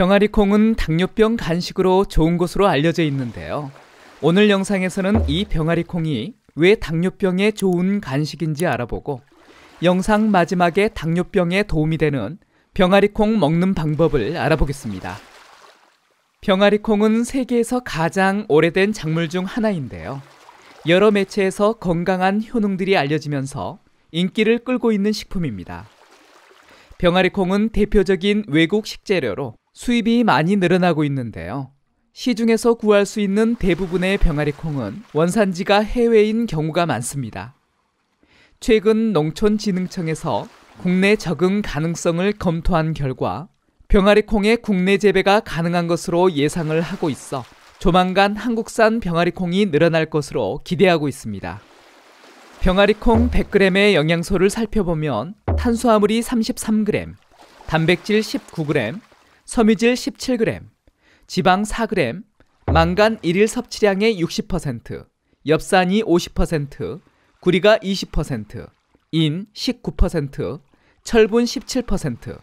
병아리콩은 당뇨병 간식으로 좋은 것으로 알려져 있는데요. 오늘 영상에서는 이 병아리콩이 왜 당뇨병에 좋은 간식인지 알아보고 영상 마지막에 당뇨병에 도움이 되는 병아리콩 먹는 방법을 알아보겠습니다. 병아리콩은 세계에서 가장 오래된 작물 중 하나인데요. 여러 매체에서 건강한 효능들이 알려지면서 인기를 끌고 있는 식품입니다. 병아리콩은 대표적인 외국 식재료로 수입이 많이 늘어나고 있는데요. 시중에서 구할 수 있는 대부분의 병아리 콩은 원산지가 해외인 경우가 많습니다. 최근 농촌진흥청에서 국내 적응 가능성을 검토한 결과 병아리 콩의 국내 재배가 가능한 것으로 예상을 하고 있어 조만간 한국산 병아리 콩이 늘어날 것으로 기대하고 있습니다. 병아리 콩 100g의 영양소를 살펴보면 탄수화물이 33g, 단백질 19g, 섬유질 17g, 지방 4g, 망간 1일 섭취량의 60%, 엽산이 50%, 구리가 20%, 인 19%, 철분 17%,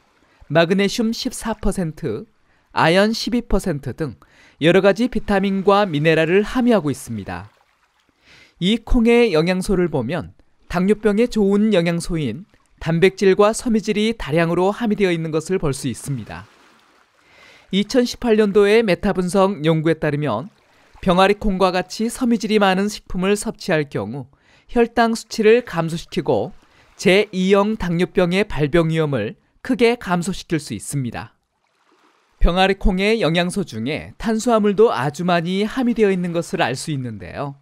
마그네슘 14%, 아연 12%등 여러 가지 비타민과 미네랄을 함유하고 있습니다. 이 콩의 영양소를 보면 당뇨병에 좋은 영양소인 단백질과 섬유질이 다량으로 함유되어 있는 것을 볼 수 있습니다. 2 0 1 8년도에 메타분석 연구에 따르면 병아리콩과 같이 섬유질이 많은 식품을 섭취할 경우 혈당 수치를 감소시키고 제2형 당뇨병의 발병 위험을 크게 감소시킬 수 있습니다. 병아리콩의 영양소 중에 탄수화물도 아주 많이 함유되어 있는 것을 알 수 있는데요.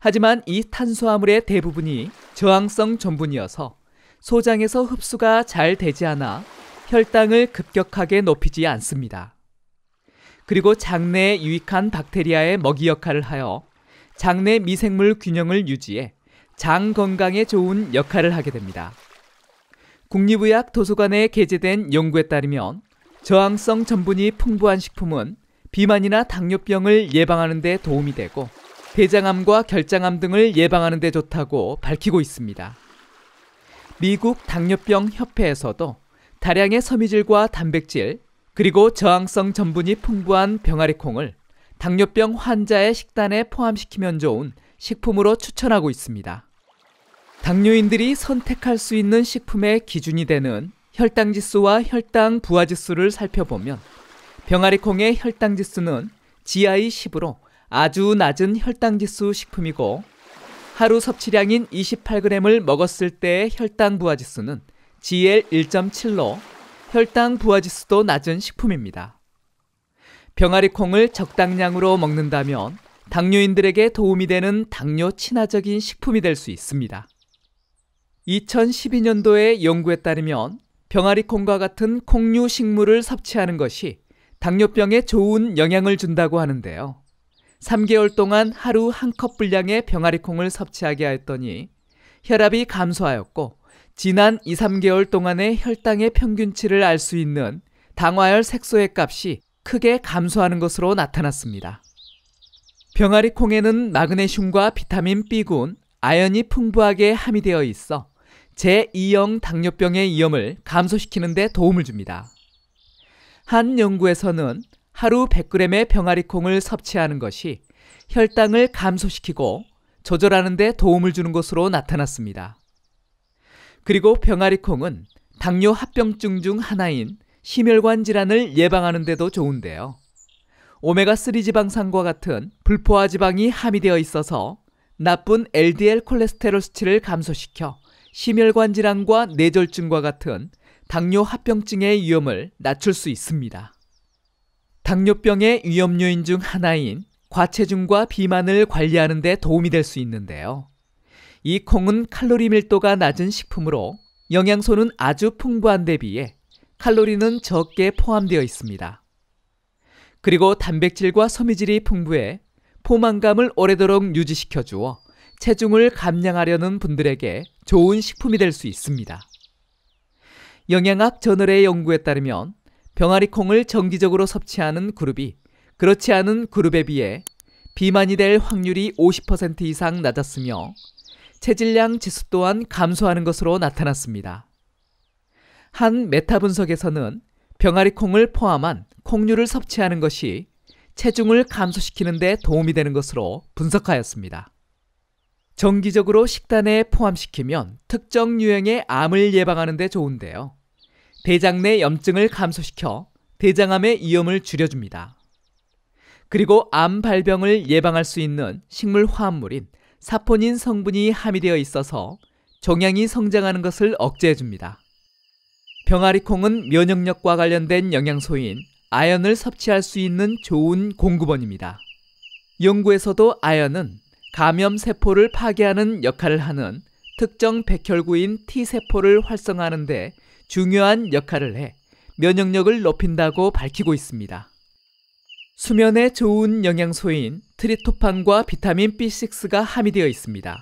하지만 이 탄수화물의 대부분이 저항성 전분이어서 소장에서 흡수가 잘 되지 않아 혈당을 급격하게 높이지 않습니다. 그리고 장내에 유익한 박테리아의 먹이 역할을 하여 장내 미생물 균형을 유지해 장 건강에 좋은 역할을 하게 됩니다. 국립의학 도서관에 게재된 연구에 따르면 저항성 전분이 풍부한 식품은 비만이나 당뇨병을 예방하는 데 도움이 되고 대장암과 결장암 등을 예방하는 데 좋다고 밝히고 있습니다. 미국 당뇨병 협회에서도 다량의 섬유질과 단백질, 그리고 저항성 전분이 풍부한 병아리콩을 당뇨병 환자의 식단에 포함시키면 좋은 식품으로 추천하고 있습니다. 당뇨인들이 선택할 수 있는 식품의 기준이 되는 혈당 지수와 혈당 부하 지수를 살펴보면 병아리콩의 혈당 지수는 GI10으로 아주 낮은 혈당 지수 식품이고 하루 섭취량인 28g을 먹었을 때의 혈당 부하 지수는 GL1.7로 혈당 부하지수도 낮은 식품입니다. 병아리콩을 적당량으로 먹는다면 당뇨인들에게 도움이 되는 당뇨 친화적인 식품이 될 수 있습니다. 2012년도의 연구에 따르면 병아리콩과 같은 콩류 식물을 섭취하는 것이 당뇨병에 좋은 영향을 준다고 하는데요. 3개월 동안 하루 한 컵 분량의 병아리콩을 섭취하게 하였더니 혈압이 감소하였고 지난 2, 3개월 동안의 혈당의 평균치를 알 수 있는 당화혈 색소의 값이 크게 감소하는 것으로 나타났습니다. 병아리 콩에는 마그네슘과 비타민 B군, 아연이 풍부하게 함유되어 있어 제2형 당뇨병의 위험을 감소시키는 데 도움을 줍니다. 한 연구에서는 하루 100g의 병아리 콩을 섭취하는 것이 혈당을 감소시키고 조절하는 데 도움을 주는 것으로 나타났습니다. 그리고 병아리콩은 당뇨 합병증 중 하나인 심혈관 질환을 예방하는 데도 좋은데요. 오메가3 지방산과 같은 불포화 지방이 함유되어 있어서 나쁜 LDL 콜레스테롤 수치를 감소시켜 심혈관 질환과 뇌졸중과 같은 당뇨 합병증의 위험을 낮출 수 있습니다. 당뇨병의 위험 요인 중 하나인 과체중과 비만을 관리하는 데 도움이 될 수 있는데요. 이 콩은 칼로리 밀도가 낮은 식품으로 영양소는 아주 풍부한 데 비해 칼로리는 적게 포함되어 있습니다. 그리고 단백질과 섬유질이 풍부해 포만감을 오래도록 유지시켜 주어 체중을 감량하려는 분들에게 좋은 식품이 될 수 있습니다. 영양학 저널의 연구에 따르면 병아리콩을 정기적으로 섭취하는 그룹이 그렇지 않은 그룹에 비해 비만이 될 확률이 50% 이상 낮았으며 체질량 지수 또한 감소하는 것으로 나타났습니다. 한 메타 분석에서는 병아리 콩을 포함한 콩류를 섭취하는 것이 체중을 감소시키는 데 도움이 되는 것으로 분석하였습니다. 정기적으로 식단에 포함시키면 특정 유형의 암을 예방하는 데 좋은데요. 대장 내 염증을 감소시켜 대장암의 위험을 줄여줍니다. 그리고 암 발병을 예방할 수 있는 식물 화합물인 사포닌 성분이 함유되어 있어서 종양이 성장하는 것을 억제해줍니다. 병아리콩은 면역력과 관련된 영양소인 아연을 섭취할 수 있는 좋은 공급원입니다. 연구에서도 아연은 감염 세포를 파괴하는 역할을 하는 특정 백혈구인 T세포를 활성화하는데 중요한 역할을 해 면역력을 높인다고 밝히고 있습니다. 수면에 좋은 영양소인 트리토판과 비타민 B6가 함유되어 있습니다.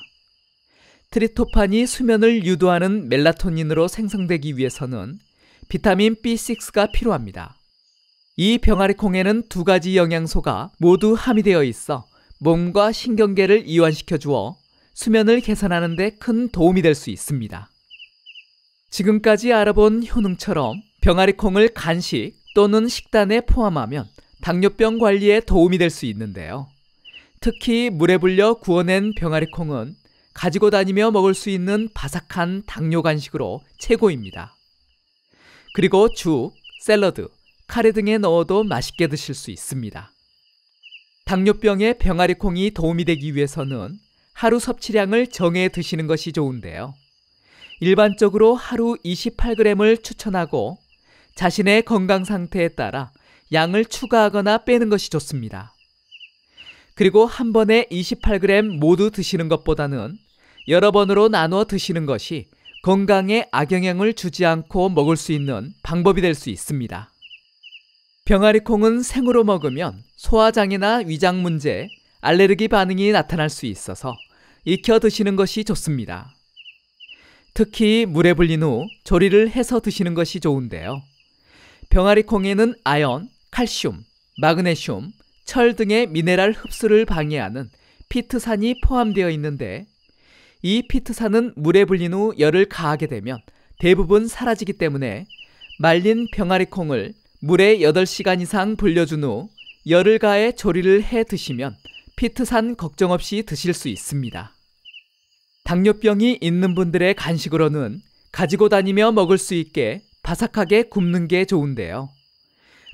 트리토판이 수면을 유도하는 멜라토닌으로 생성되기 위해서는 비타민 B6가 필요합니다. 이 병아리콩에는 두 가지 영양소가 모두 함유되어 있어 몸과 신경계를 이완시켜 주어 수면을 개선하는 데 큰 도움이 될 수 있습니다. 지금까지 알아본 효능처럼 병아리콩을 간식 또는 식단에 포함하면 당뇨병 관리에 도움이 될 수 있는데요. 특히 물에 불려 구워낸 병아리콩은 가지고 다니며 먹을 수 있는 바삭한 당뇨 간식으로 최고입니다. 그리고 죽, 샐러드, 카레 등에 넣어도 맛있게 드실 수 있습니다. 당뇨병에 병아리콩이 도움이 되기 위해서는 하루 섭취량을 정해 드시는 것이 좋은데요. 일반적으로 하루 28g을 추천하고 자신의 건강 상태에 따라 양을 추가하거나 빼는 것이 좋습니다. 그리고 한 번에 28g 모두 드시는 것보다는 여러 번으로 나누어 드시는 것이 건강에 악영향을 주지 않고 먹을 수 있는 방법이 될 수 있습니다. 병아리콩은 생으로 먹으면 소화장애나 위장 문제, 알레르기 반응이 나타날 수 있어서 익혀 드시는 것이 좋습니다. 특히 물에 불린 후 조리를 해서 드시는 것이 좋은데요. 병아리콩에는 아연, 칼슘, 마그네슘, 철 등의 미네랄 흡수를 방해하는 피트산이 포함되어 있는데 이 피트산은 물에 불린 후 열을 가하게 되면 대부분 사라지기 때문에 말린 병아리 콩을 물에 8시간 이상 불려준 후 열을 가해 조리를 해 드시면 피트산 걱정 없이 드실 수 있습니다. 당뇨병이 있는 분들의 간식으로는 가지고 다니며 먹을 수 있게 바삭하게 굽는 게 좋은데요.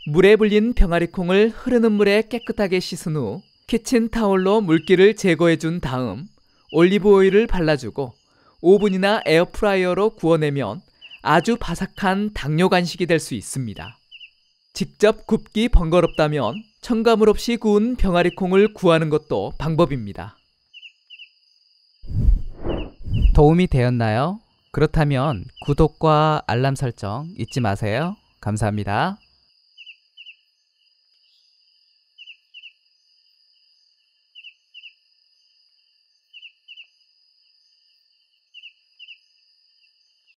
물에 불린 병아리콩을 흐르는 물에 깨끗하게 씻은 후 키친타올로 물기를 제거해 준 다음 올리브오일을 발라주고 오븐이나 에어프라이어로 구워내면 아주 바삭한 당뇨 간식이 될 수 있습니다. 직접 굽기 번거롭다면 첨가물 없이 구운 병아리콩을 구하는 것도 방법입니다. 도움이 되었나요? 그렇다면 구독과 알람 설정 잊지 마세요. 감사합니다.